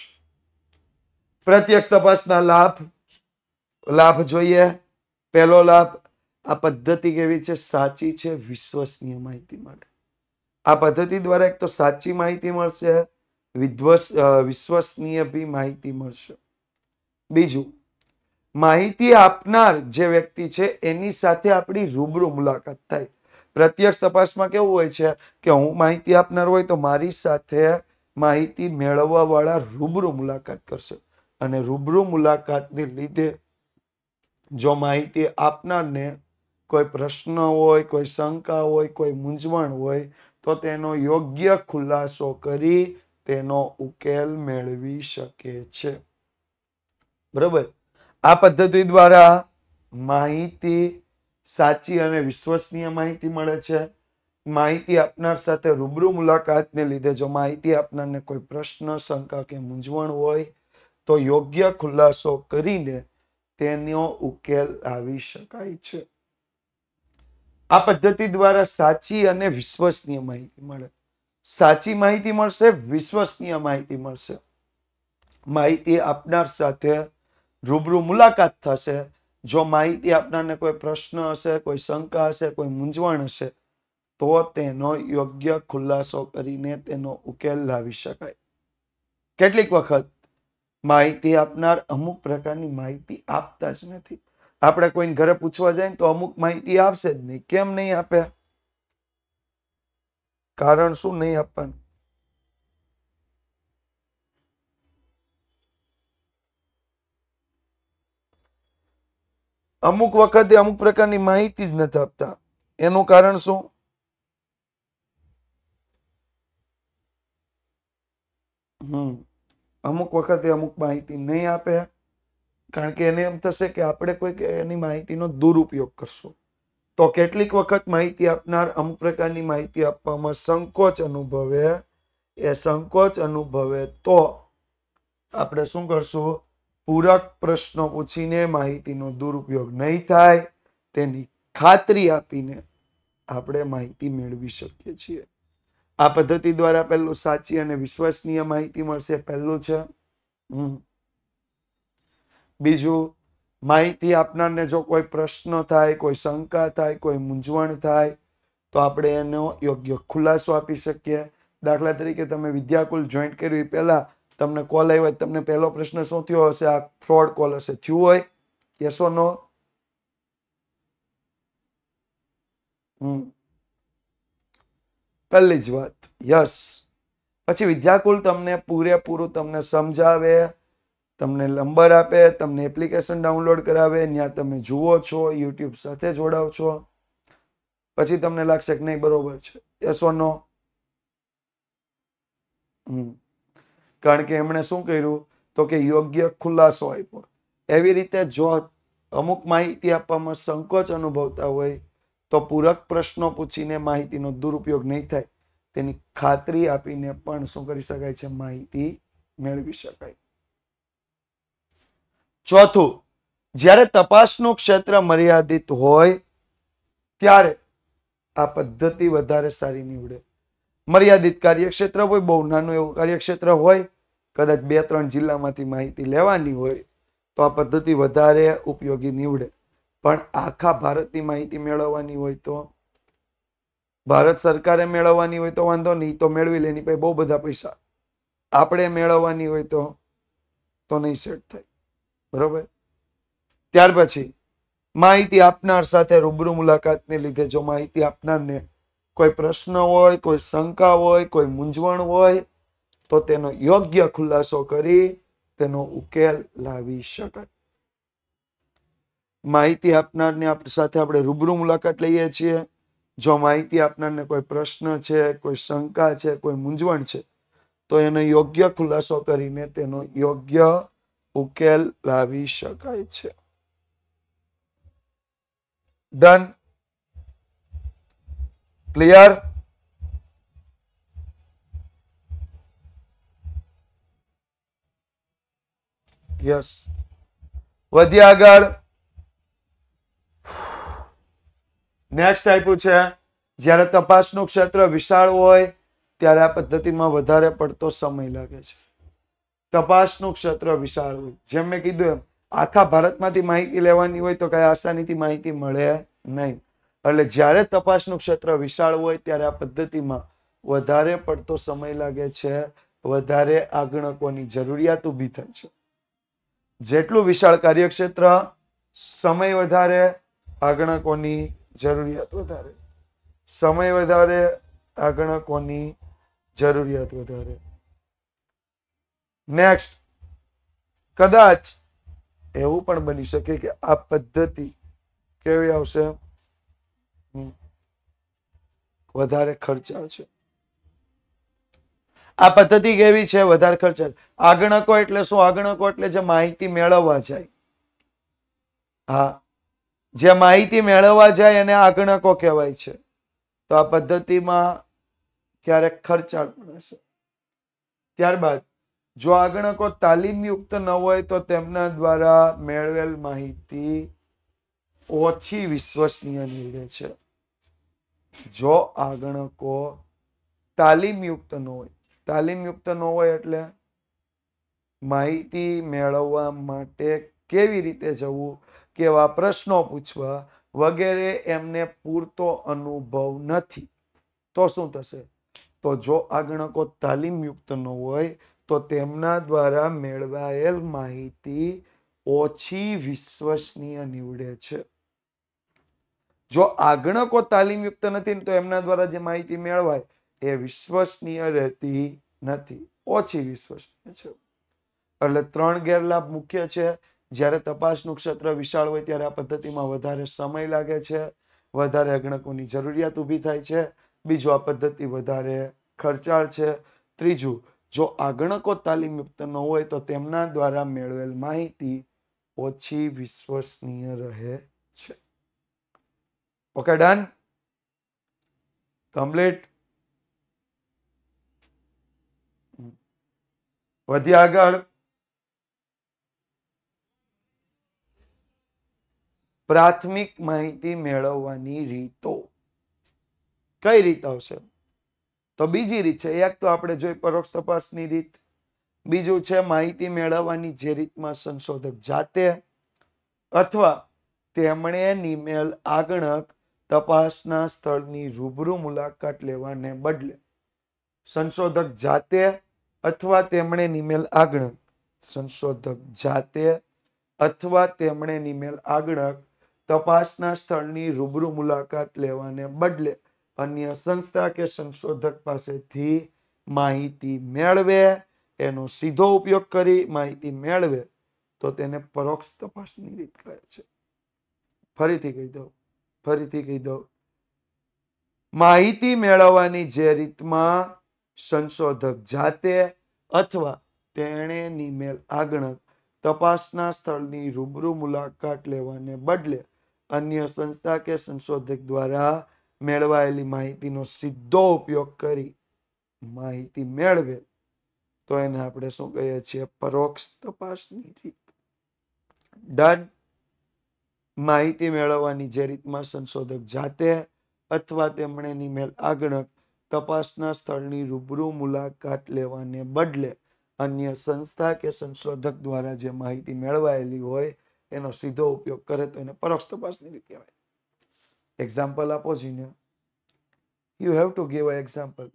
પ્રત્યક્ષ તપાસના લાભ લાભ જોઈએ પહેલો લાભ આ પદ્ધતિ કેવી છે સાચી છે વિશ્વસનીય માહિતી મળે આ પદ્ધતિ દ્વારા એક તો સાચી માહિતી મળશે વિધ્વસ વિશ્વસનીય બી માહિતી મળશે બીજું માહિતી આપનાર જે વ્યક્તિ છે એની સાથે આપણી રૂબરૂ મુલાકાત થાય પ્રત્યક્ષ તપાસમાં કેવું હોય છે કે હું માહિતી આપનાર હોય તો મારી સાથે માહિતી મેળવવાવાળા રૂબરૂ મુલાકાત કરશે અને રૂબરૂ મુલાકાતને લીધે જો માહિતી આપનારને કોઈ પ્રશ્ન હોય કોઈ શંકા હોય કોઈ મૂંઝવણ હોય તો તેનો યોગ્ય ખુલાસો કરી તેનો ઉકેલ મેળવી શકે છે બરોબર આ પદ્ધતિ દ્વારા માહિતી સાચી અને વિશ્વસનીય માહિતી મળે છે માહિતી આપનાર સાથે રૂબરૂ મુલાકાતને લીધે જો માહિતી આપનારને કોઈ પ્રશ્ન શંકા કે મૂંઝવણ હોય તો યોગ્ય ખુલાસો કરીને તેનો ઉકેલ લાવી શકાય છે આ પદ્ધતિ દ્વારા સાચી અને વિશ્વસનીય માહિતી મળે સાચી માહિતી મળશે વિશ્વસનીય માહિતી મળશે માહિતી આપનાર સાથે રૂબરૂ મુલાકાત થશે જો માહિતી આપનારને કોઈ પ્રશ્ન હશે કોઈ શંકા હશે કોઈ મૂંઝવણ હશે તો તેનો યોગ્ય ખુલાસો કરીને તેનો ઉકેલ લાવી શકાય કેટલીક વખત માહિતી આપનાર અમુક પ્રકારની માહિતી આપતા જ નથી આપણે કોઈ ઘરે પૂછવા જાય તો અમુક માહિતી આપશે જ નહીં કેમ નહીં આપે કારણ શું નહીં આપવાનું અમુક વખતે અમુક પ્રકારની માહિતી જ નથી આપતા એનું કારણ શું અમુક વખતે અમુક માહિતી નહીં આપે કારણ કે એને એમ થશે કે આપણે કોઈક એની માહિતીનો દુરુપયોગ કરશું તો કેટલીક વખત માહિતી આપનાર અમુક પ્રકારની માહિતી આપવામાં સંકોચ અનુભવે એ સંકોચ અનુભવે તો આપણે શું કરશું પૂરક પ્રશ્નો પૂછીને માહિતીનો દુરુપયોગ નહીં થાય તેની ખાતરી આપીને આપણે માહિતી મેળવી શકીએ છીએ આ પદ્ધતિ દ્વારા પહેલું સાચી અને વિશ્વસનીય માહિતી મળશે પહેલું છે બીજું માહિતી આપનારને જો કોઈ પ્રશ્ન થાય કોઈ શંકા થાય કોઈ મૂંઝવણ થાય તો આપણે એનો યોગ્ય ખુલાસો આપી શકીએ દાખલા તરીકે તમે વિદ્યાકુલ જોઈન્ટ કર્યું એ પહેલાં તમને કોલ આવ્યો હોય તમને પહેલો પ્રશ્ન શું થયો હશે આ ફ્રોડ કોલ હશે થયું હોય યસ નો હમ પહેલી જ વાત યસ પછી વિદ્યાકુલ તમને પૂરેપૂરું તમને સમજાવે તમને નંબર આપે તમને એપ્લિકેશન ડાઉનલોડ કરાવે ત્યાં તમે જુઓ છો યુટ્યુબ સાથે જોડાવ છો પછી તમને લાગશે કે નહીં બરોબર છે યસ ઓર નો કારણ કે એમણે શું કર્યું તો કે યોગ્ય ખુલાસો આપ્યો એવી રીતે જો અમુક માહિતી આપવામાં સંકોચ અનુભવતા હોય તો પૂરક પ્રશ્નો પૂછીને માહિતીનો દુરુપયોગ નહીં થાય તેની ખાતરી આપીને પણ શું કરી શકાય છે માહિતી મેળવી શકાય ચોથું જ્યારે તપાસનું ક્ષેત્ર મર્યાદિત હોય ત્યારે આ પદ્ધતિ વધારે સારી નીવડે મર્યાદિત કાર્યક્ષેત્ર હોય બહુ નાનું એવું કાર્યક્ષેત્ર હોય કદાચ બે ત્રણ જિલ્લામાંથી માહિતી લેવાની હોય તો આ પદ્ધતિ વધારે ઉપયોગી નીવડે પણ આખા ભારતની માહિતી મેળવવાની હોય તો ભારત સરકારે મેળવવાની હોય તો વાંધો નહીં તો મેળવી લે એની બહુ બધા પૈસા આપણે મેળવવાની હોય તો તો નહીં સેટ થાય બરોબર ત્યાર પછી માહિતી આપનાર સાથે રૂબરૂ મુલાકાતને લીધે જો માહિતી આપનારને કોઈ પ્રશ્ન હોય કોઈ શંકા હોય કોઈ મૂંઝવણ હોય તો તેનો યોગ્ય ખુલાસો કરી તેનો ઉકેલ લાવી શકાય માહિતી આપનારને આપણી સાથે આપણે રૂબરૂ મુલાકાત લઈએ છીએ જો માહિતી આપનારને કોઈ પ્રશ્ન છે કોઈ શંકા છે કોઈ મૂંઝવણ છે તો એનો યોગ્ય ખુલાસો કરીને તેનો યોગ્ય ઉકેલ લાવી શકાય છે ડન ક્લિયર યસ વધ્યા આગળ નેક્સ્ટ આપ્યું છે જ્યારે તપાસનું ક્ષેત્ર વિશાળ હોય ત્યારે આ પદ્ધતિમાં વધારે પડતો સમય લાગે છે તપાસનું ક્ષેત્ર વિશાળ હોય જેમ મેં કીધું એમ આખા ભારતમાંથી માહિતી લેવાની હોય તો કઈ આસાનીથી માહિતી મળે નહીં એટલે જ્યારે તપાસનું ક્ષેત્ર વિશાળ હોય ત્યારે આ પદ્ધતિમાં વધારે પડતો સમય લાગે છે વધારે આગણકોની જરૂરિયાત ઊભી થાય છે જેટલું વિશાળ કાર્યક્ષેત્ર સમય વધારે આગણકોની જરૂરિયાત વધારે સમય વધારે આગણકોની જરૂરિયાત વધારે નેક્સ્ટ કદાચ એવું પણ બની શકે કે આ પદ્ધતિ કેવી આવશે વધારે ખર્ચાળ છે આ પદ્ધતિ કેવી છે વધારે ખર્ચાળ આગણકો એટલે શું આગણકો એટલે જે માહિતી મેળવવા જાય હા જે માહિતી મેળવવા જાય એને આગણકો કહેવાય છે તો આ પદ્ધતિમાં ક્યારેક ખર્ચાળ પણ હશે ત્યારબાદ જો આગણકો તાલીમયુક્ત ન હોય તો તેમના દ્વારા મેળવેલ માહિતી ઓછી વિશ્વસનીય નીવડે છે જો આગણકો તાલીમયુક્ત ન હોય તાલીમયુક્ત ન હોય એટલે માહિતી મેળવવા માટે કેવી રીતે જવું કેવા પ્રશ્નો પૂછવા વગેરે એમને પૂરતો અનુભવ નથી તો શું થશે તો જો આ ગણકો તાલીમયુક્ત ન હોય તો તેમના દ્વારા મેળવાયેલ માહિતી ઓછી વિશ્વસનીય નીવડે છે જો આગણકો તાલીમયુક્ત નથી તો એમના દ્વારા જે માહિતી મેળવાય એ વિશ્વસનીય રહેતી નથી ઓછી વિશ્વસનીય છે એટલે ત્રણ ગેરલાભ મુખ્ય છે જ્યારે તપાસનું ક્ષેત્ર વિશાળ હોય ત્યારે આ પદ્ધતિમાં વધારે સમય લાગે છે વધારે અગણકોની જરૂરિયાત ઊભી થાય છે બીજું આ પદ્ધતિ વધારે ખર્ચાળ છે ત્રીજું જો આગણકો તાલીમયુક્ત ન હોય તો તેમના દ્વારા મેળવેલ માહિતી ઓછી વિશ્વસનીય રહે છે ઓકે ડન કમ્પ્લીટ વધી આગળ પ્રાથમિક માહિતી મેળવવાની રીતો કઈ રીત આવશે તો બીજી રીત છે એક તો આપણે જોઈ પરોક્ષ તપાસની રીત બીજું છે માહિતી મેળવવાની જે રીતમાં સંશોધક જાતે અથવા તેમણે નિમેલ આગણક તપાસના સ્થળની રૂબરૂ મુલાકાત લેવાને બદલે સંશોધક જાતે અથવા તેમણે નિમેલ આગણક સંશોધક જાતે અથવા તેમણે નિમેલ આગણક તપાસના સ્થળની રૂબરૂ મુલાકાત લેવાને બદલે અન્ય સંસ્થા કે સંશોધક પાસેથી માહિતી મેળવે એનો સીધો ઉપયોગ કરી માહિતી મેળવે તો તેને પરોક્ષ તપાસની રીત કહે છે ફરીથી કહી દઉં ફરીથી કહી દઉં માહિતી મેળવવાની જે રીતમાં સંશોધક જાતે અથવા તેણે નિમેલ આગણક તપાસના સ્થળની રૂબરૂ મુલાકાત લેવાને બદલે અન્ય સંસ્થા કે સંશોધક દ્વારા મેળવાયેલી માહિતીનો સીધો ઉપયોગ કરી માહિતી મેળવે તો એને આપણે શું કહીએ છીએ પરોક્ષ તપાસની રીત ડન માહિતી મેળવવાની જે રીતમાં સંશોધક જાતે અથવા તેમણે નિમેલ આગણક તપાસના સ્થળની રૂબરૂ મુલાકાત લેવાને બદલે અન્ય સંસ્થા કે સંશોધક દ્વારા જે માહિતી મેળવાયેલી હોય એનો સીધો ઓપિયો કરે તો એને પરોક્ષ તપાસની રીત કહેવાય एग्जांपल આપો જીને you have to give a example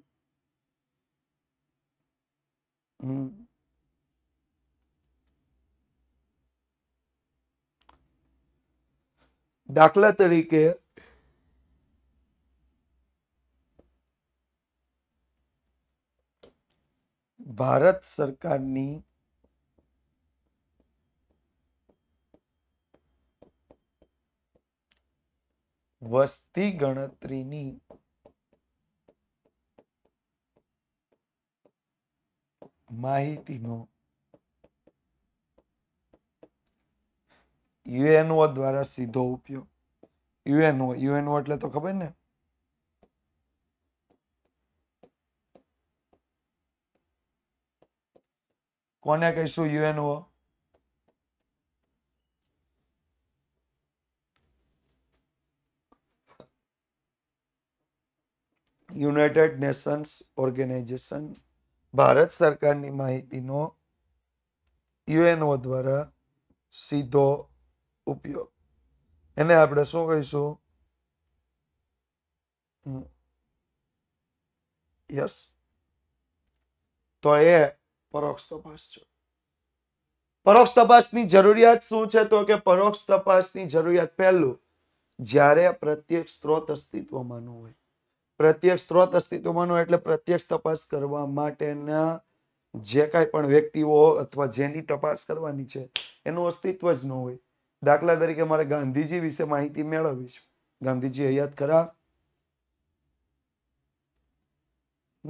ડાકલા તરીકે ભારત સરકારની વસ્તી ગણતરીની માહિતીનો યુએનઓ દ્વારા સીધો ઉપયોગ યુએનઓ યુએનઓ એટલે તો ખબર ને કોને કહીશું યુએનઓ યુનાઇટેડ નેશન્સ ઓર્ગેનાઇઝેશન ભારત સરકારની માહિતીનો યુએનઓ દ્વારા સીધો ઉપયોગ એને આપણે શું કહીશું યસ તો એ પરોક્ષ તપાસ છે પરોક્ષ તપાસની જરૂરિયાત શું છે તો કે પરોક્ષ તપાસની જરૂરિયાત પહેલું જ્યારે પ્રત્યેક સ્ત્રોત અસ્તિત્વમાંનું હોય પ્રત્યક્ષ સ્ત્રોત અસ્તિત્વમાંનો એટલે પ્રત્યક્ષ તપાસ કરવા માટેના જે કાંઈ પણ વ્યક્તિઓ અથવા જેની તપાસ કરવાની છે એનું અસ્તિત્વ જ ન હોય દાખલા તરીકે મારે ગાંધીજી વિશે માહિતી મેળવવી છે ગાંધીજી યાદ ખરા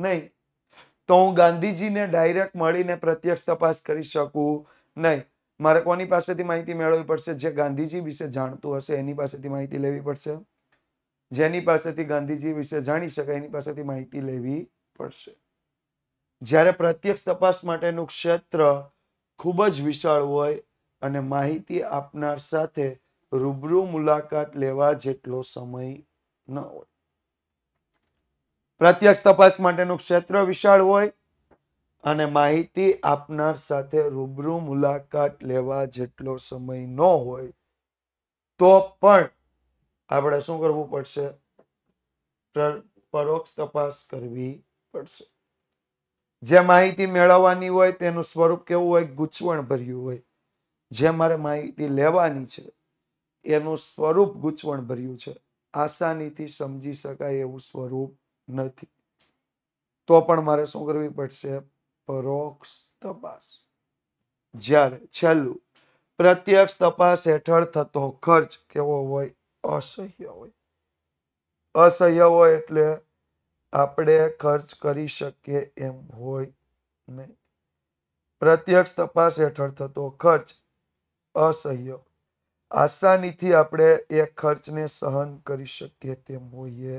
નહીં તો હું ગાંધીજીને ડાયરેક્ટ મળીને પ્રત્યક્ષ તપાસ કરી શકું નહીં મારે કોની પાસેથી માહિતી મેળવવી પડશે જે ગાંધીજી વિશે જાણતું હશે એની પાસેથી માહિતી લેવી પડશે જેની પાસેથી ગાંધીજી વિશે જાણી શકાય એની પાસેથી માહિતી લેવી પડશે જ્યારે પ્રત્યક્ષ તપાસ માટેનું ક્ષેત્ર ખૂબ જ વિશાળ હોય અને માહિતી આપનાર સાથે રૂબરૂ મુલાકાત લેવા જેટલો સમય ન હોય પ્રત્યક્ષ તપાસ માટેનું ક્ષેત્ર વિશાળ હોય અને માહિતી આપનાર સાથે રૂબરૂ મુલાકાત લેવા જેટલો સમય ન હોય તો પણ આપણે શું કરવું પડશે પરોક્ષ તપાસ કરવી પડશે જે માહિતી મેળવવાની હોય તેનું સ્વરૂપ કેવું હોય ગૂંચવણ ભર્યું હોય જે મારે માહિતી લેવાની છે એનું સ્વરૂપ ગૂંચવણ ભર્યું છે આસાનીથી સમજી શકાય એવું સ્વરૂપ નથી તો પણ મારે શું કરવી પડશે પરોક્ષ તપાસ જ્યારે છેલ્લું પ્રત્યક્ષ તપાસ હેઠળ થતો ખર્ચ કેવો હોય અસહ્ય હોય અસહ્ય હોય એટલે આપણે ખર્ચ કરી શકીએ એમ હોય નહીં પ્રત્યક્ષ તપાસ હેઠળ થતો ખર્ચ અસહ્ય આસાનીથી આપણે એ ખર્ચને સહન કરી શકીએ તેમ હોઈએ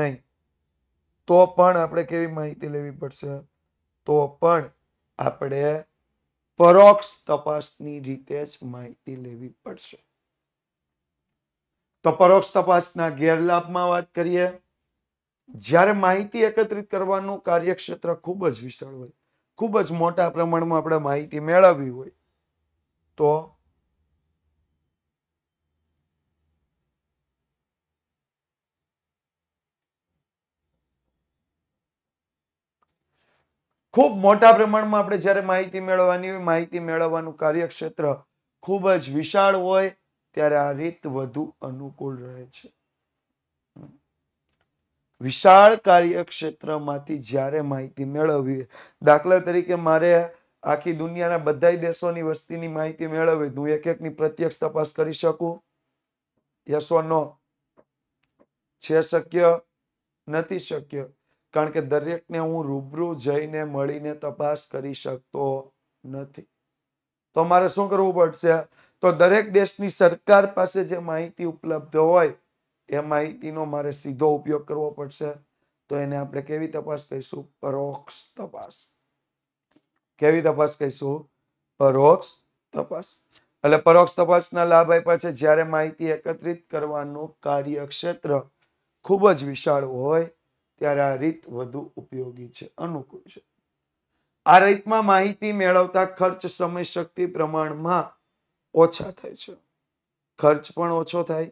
નહીં તો પણ આપણે કેવી માહિતી લેવી પડશે તો પણ આપણે પરોક્ષ તપાસની રીતે જ માહિતી લેવી પડશે તો પરોક્ષ તપાસના ગેરલાભમાં વાત કરીએ જ્યારે માહિતી એકત્રિત કરવાનું કાર્યક્ષેત્ર ખૂબ જ વિશાળ હોય ખૂબ જ મોટા પ્રમાણમાં આપણે માહિતી મેળવવી હોય તો ખૂબ મોટા પ્રમાણમાં આપણે જ્યારે માહિતી મેળવવાની હોય માહિતી મેળવવાનું કાર્યક્ષેત્ર ખૂબ જ વિશાળ હોય ત્યારે આ રીત વધુ અનુકૂળ રહે છે વિશાળ કાર્યક્ષેત્રમાંથી જ્યારે માહિતી મેળવવી દાખલા તરીકે મારે આખી દુનિયાના બધા દેશોની વસ્તીની માહિતી મેળવવી હું એક એકની પ્રત્યક્ષ તપાસ કરી શકું યશો નો છે શક્ય નથી શક્ય કારણ કે દરેકને હું રૂબરૂ જઈને મળીને તપાસ કરી શકતો નથી તો અમારે શું કરવું પડશે તો દરેક દેશની સરકાર પાસે જે માહિતી ઉપલબ્ધ હોય એ માહિતીનો મારે સીધો ઉપયોગ કરવો પડશે તો એને આપણે કેવી તપાસ કહીશું પરોક્ષ તપાસ કેવી તપાસ કહીશું પરોક્ષ તપાસ એટલે પરોક્ષ તપાસના લાભ આપ્યા છે જ્યારે માહિતી એકત્રિત કરવાનું કાર્યક્ષેત્ર ખૂબ જ વિશાળ હોય ત્યારે આ રીત વધુ ઉપયોગી છે અનુકૂળ છે આ રીતમાં માહિતી મેળવતા ખર્ચ સમય શક્તિ પ્રમાણમાં ઓછા થાય છે ખર્ચ પણ ઓછો થાય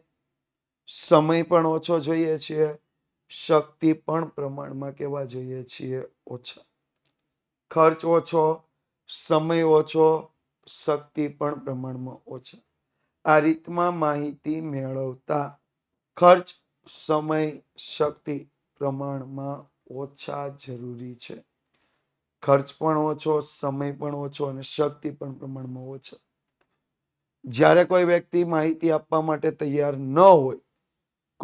સમય પણ ઓછો જોઈએ છીએ શક્તિ પણ પ્રમાણમાં કેવા જોઈએ છીએ ઓછા ખર્ચ ઓછો સમય ઓછો શક્તિ પણ પ્રમાણમાં ઓછા આ રીતમાં માહિતી મેળવતા ખર્ચ સમય શક્તિ પ્રમાણમાં ઓછા જરૂરી છે ખર્ચ પણ ઓછો સમય પણ ઓછો અને શક્તિ પણ પ્રમાણમાં ઓછો જ્યારે કોઈ વ્યક્તિ માહિતી આપવા માટે તૈયાર ન હોય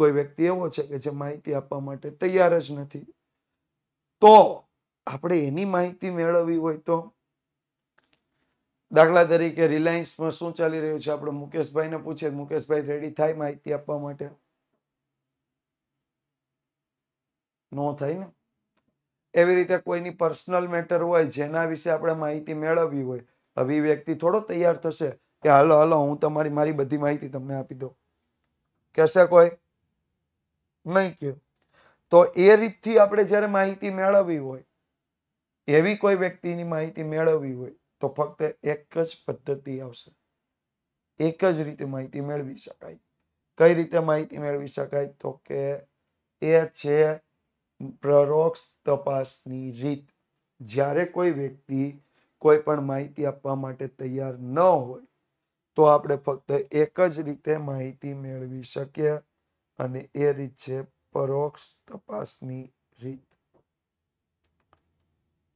કોઈ વ્યક્તિ એવો છે કે જે માહિતી આપવા માટે તૈયાર જ નથી તો આપણે એની માહિતી મેળવવી હોય તો દાખલા તરીકે રિલાયન્સમાં શું ચાલી રહ્યું છે આપણે મુકેશભાઈને પૂછીએ મુકેશભાઈ રેડી થાય માહિતી આપવા માટે નો થાય ને એવી રીતે કોઈની પર્સનલ મેટર હોય જેના વિશે આપણે માહિતી મેળવવી હોય અભિવ્યક્તિ થોડો તૈયાર થશે કે હાલો હાલો હું તમારી મારી બધી માહિતી તમને આપી દઉં કહેશે કોઈ નહીં કહ્યું તો એ રીતથી આપણે જ્યારે માહિતી મેળવવી હોય એવી કોઈ વ્યક્તિની માહિતી મેળવવી હોય તો ફક્ત એક જ પદ્ધતિ આવશે એક જ રીતે માહિતી મેળવી શકાય કઈ રીતે માહિતી મેળવી શકાય તો કે એ છે પ્રરોક્ષ તપાસની રીત જ્યારે કોઈ વ્યક્તિ કોઈ પણ માહિતી આપવા માટે તૈયાર ન હોય તો આપણે ફક્ત એક જ રીતે માહિતી મેળવી શકીએ અને એ રીત છે પરોક્ષ તપાસની રીત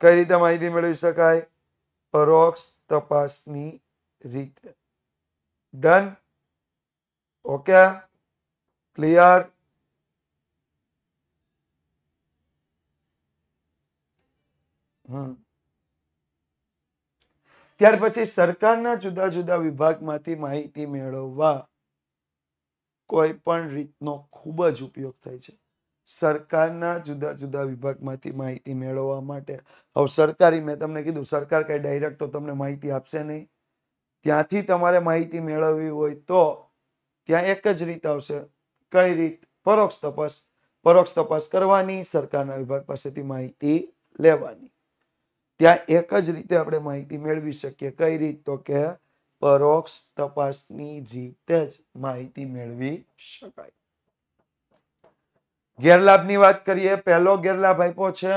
કઈ રીતે માહિતી મેળવી શકાય પરોક્ષ તપાસની રીત ડન ઓકે ક્લિયર ત્યાર પછી સરકારના જુદા જુદા વિભાગમાંથી માહિતી મેળવવા કોઈ પણ રીતનો ખૂબ જ ઉપયોગ થાય છે સરકારના જુદા જુદા વિભાગમાંથી માહિતી મેળવવા માટે હવે સરકારી મેં તમને કીધું સરકાર કઈ ડાયરેક્ટ તો તમને માહિતી આપશે નહીં ત્યાંથી તમારે માહિતી મેળવવી હોય તો ત્યાં એક જ રીત આવશે કઈ રીત પરોક્ષ તપાસ પરોક્ષ તપાસ કરવાની સરકારના વિભાગ પાસેથી માહિતી લેવાની ત્યાં એક જ રીતે આપણે માહિતી મેળવી શકીએ કઈ રીત તો કે પરોક્ષ તપાસની રીતે જ માહિતી મેળવી શકાય ગેરલાભની વાત કરીએ પહેલો ગેરલાભ આપ્યો છે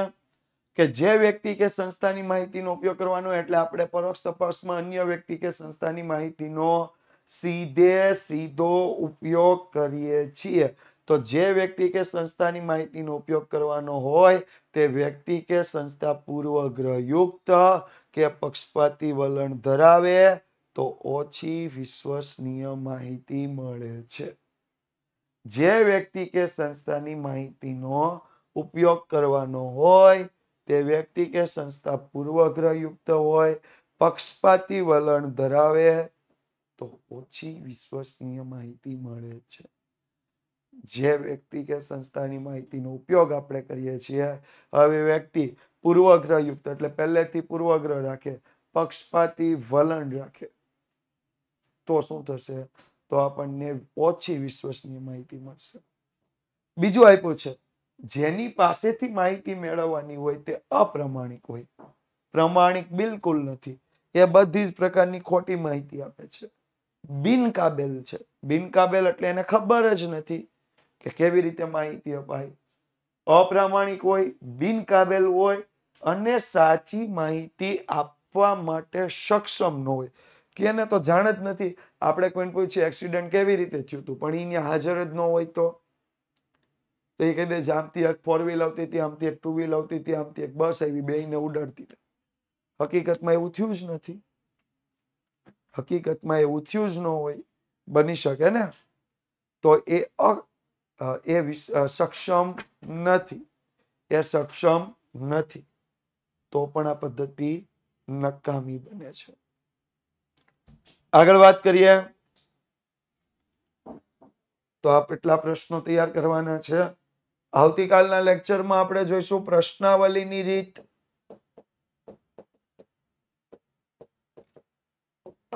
કે જે વ્યક્તિ કે સંસ્થાની માહિતીનો ઉપયોગ કરવાનો એટલે આપણે પરોક્ષ તપાસમાં અન્ય વ્યક્તિ કે સંસ્થાની માહિતીનો સીધે સીધો ઉપયોગ કરીએ છીએ તો જે વ્યક્તિ કે સંસ્થાની માહિતીનો ઉપયોગ કરવાનો હોય તે વ્યક્તિ કે સંસ્થા પૂર્વગ્રહયુક્ત કે પક્ષપાતી વલણ ધરાવે તો ઓછી વિશ્વસનીય માહિતી મળે છે જે વ્યક્તિ કે સંસ્થાની માહિતીનો ઉપયોગ કરવાનો હોય તે વ્યક્તિ કે સંસ્થા પૂર્વગ્રહયુક્ત હોય પક્ષપાતી વલણ ધરાવે તો ઓછી વિશ્વસનીય માહિતી મળે છે જે વ્યક્તિ કે સંસ્થાની માહિતીનો ઉપયોગ આપણે કરીએ છીએ હવે વ્યક્તિ પૂર્વગ્રહયુક્ત એટલે પહેલેથી પૂર્વગ્રહ રાખે પક્ષપાતી વલણ રાખે તો શું થશે તો આપણને ઓછી વિશ્વસનીય માહિતી મળશે બીજું આપ્યું છે જેની પાસેથી માહિતી મેળવવાની હોય તે અપ્રમાણિક હોય પ્રમાણિક બિલકુલ નથી એ બધી જ પ્રકારની ખોટી માહિતી આપે છે બિનકાબેલ છે બિનકાબેલ એટલે એને ખબર જ નથી કે કેવી રીતે માહિતી અપાય અપ્રામાણિક હોય બિનકાબેલ હોય અને સાચી માહિતી આપવા માટે સક્ષમ ન હોય કે તો જાણ જ નથી આપણે કોઈને પૂછીએ એક્સિડન્ટ કેવી રીતે થયું હતું પણ એને હાજર જ ન હોય તો એ કહી દે છે આમથી એક ફોર વ્હીલ આવતી હતી આમથી એક ટુ વ્હીલ આવતી હતી આમથી એક બસ આવી બે ને ઉડાડતી હતી હકીકતમાં એવું થયું જ નથી હકીકતમાં એવું થયું જ ન હોય બની શકે ને તો એ એ સક્ષમ નથી એ સક્ષમ નથી તો પણ આ પદ્ધતિ નકામી બને છે આગળ વાત કરીએ તો આ કેટલા પ્રશ્નો તૈયાર કરવાના છે આવતીકાલના લેક્ચરમાં આપણે જોઈશું પ્રશ્નાવલીની રીત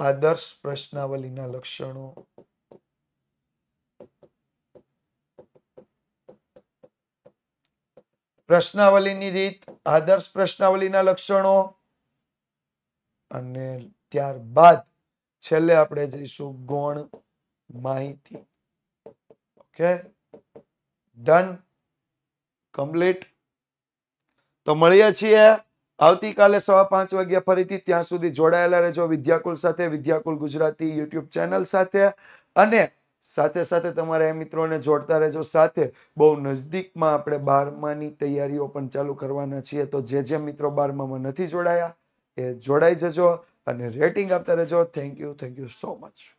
આદર્શ પ્રશ્નાવલીના લક્ષણો પ્રશ્નાવલીની રીત આદર્શ પ્રશ્નાવલીના લક્ષણો અને ત્યારબાદ છેલ્લે આપણે જઈશું ગૌણ માહિતી ઓકે ડન કમ્પ્લીટ તો મળીએ છીએ આવતીકાલે સવા પાંચ વાગ્યા ફરીથી ત્યાં સુધી જોડાયેલા રહેજો વિદ્યાકુલ સાથે વિદ્યાકુલ ગુજરાતી યુટ્યુબ ચેનલ સાથે અને સાથે સાથે તમારા એ મિત્રોને જોડતા રહેજો સાથે બહુ નજદીકમાં આપણે બારમાની તૈયારીઓ પણ ચાલુ કરવાના છીએ તો જે જે મિત્રો બારમામાં નથી જોડાયા એ જોડાઈ જજો અને રેટિંગ આપતા રહેજો thank you thank you so much